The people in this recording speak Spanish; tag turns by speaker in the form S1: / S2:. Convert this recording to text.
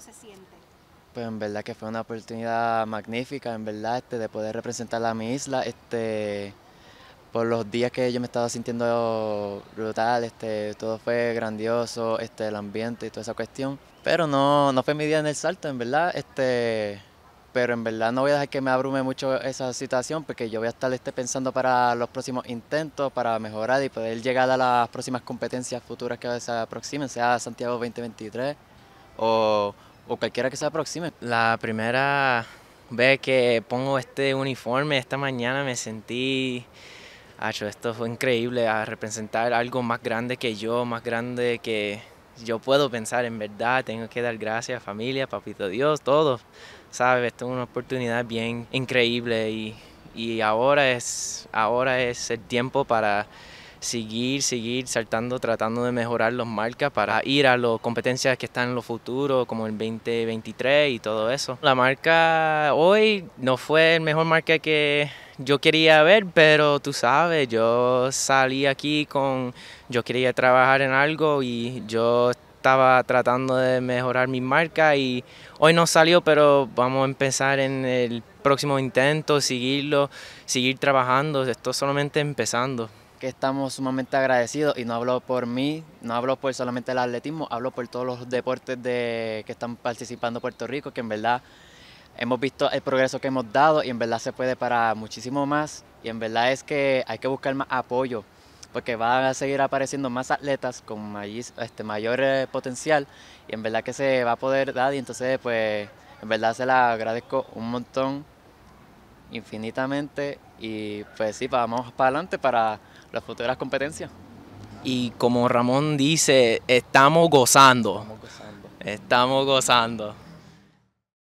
S1: se siente? Pues en verdad que fue una oportunidad magnífica, en verdad, este, de poder representar a mi isla. Este, por los días que yo me estaba sintiendo brutal, este, todo fue grandioso, este, el ambiente y toda esa cuestión. Pero no, no fue mi día en el salto, en verdad. Este, pero en verdad no voy a dejar que me abrume mucho esa situación porque yo voy a estar este, pensando para los próximos intentos, para mejorar y poder llegar a las próximas competencias futuras que se aproximen, sea Santiago 2023 o
S2: o cualquiera que se aproxime. La primera vez que pongo este uniforme esta mañana me sentí, hecho esto fue increíble, a representar algo más grande que yo, más grande que yo puedo pensar en verdad, tengo que dar gracias a familia, papito Dios, todos, ¿sabes? Esto es una oportunidad bien increíble y, y ahora, es, ahora es el tiempo para seguir, seguir saltando, tratando de mejorar las marcas para ir a las competencias que están en lo futuro, como el 2023 y todo eso. La marca hoy no fue el mejor marca que yo quería ver, pero tú sabes, yo salí aquí con, yo quería trabajar en algo y yo estaba tratando de mejorar mi marca y hoy no salió, pero vamos a empezar en el próximo intento, seguirlo, seguir trabajando, esto solamente empezando
S1: que estamos sumamente agradecidos y no hablo por mí, no hablo por solamente el atletismo, hablo por todos los deportes de, que están participando Puerto Rico, que en verdad hemos visto el progreso que hemos dado y en verdad se puede para muchísimo más y en verdad es que hay que buscar más apoyo porque van a seguir apareciendo más atletas con este, mayor, eh, potencial y en verdad que se va a poder dar y entonces pues en verdad se la agradezco un montón infinitamente y pues sí, vamos para adelante para las futuras competencias.
S2: Y como Ramón dice, estamos gozando. Estamos gozando. Estamos gozando.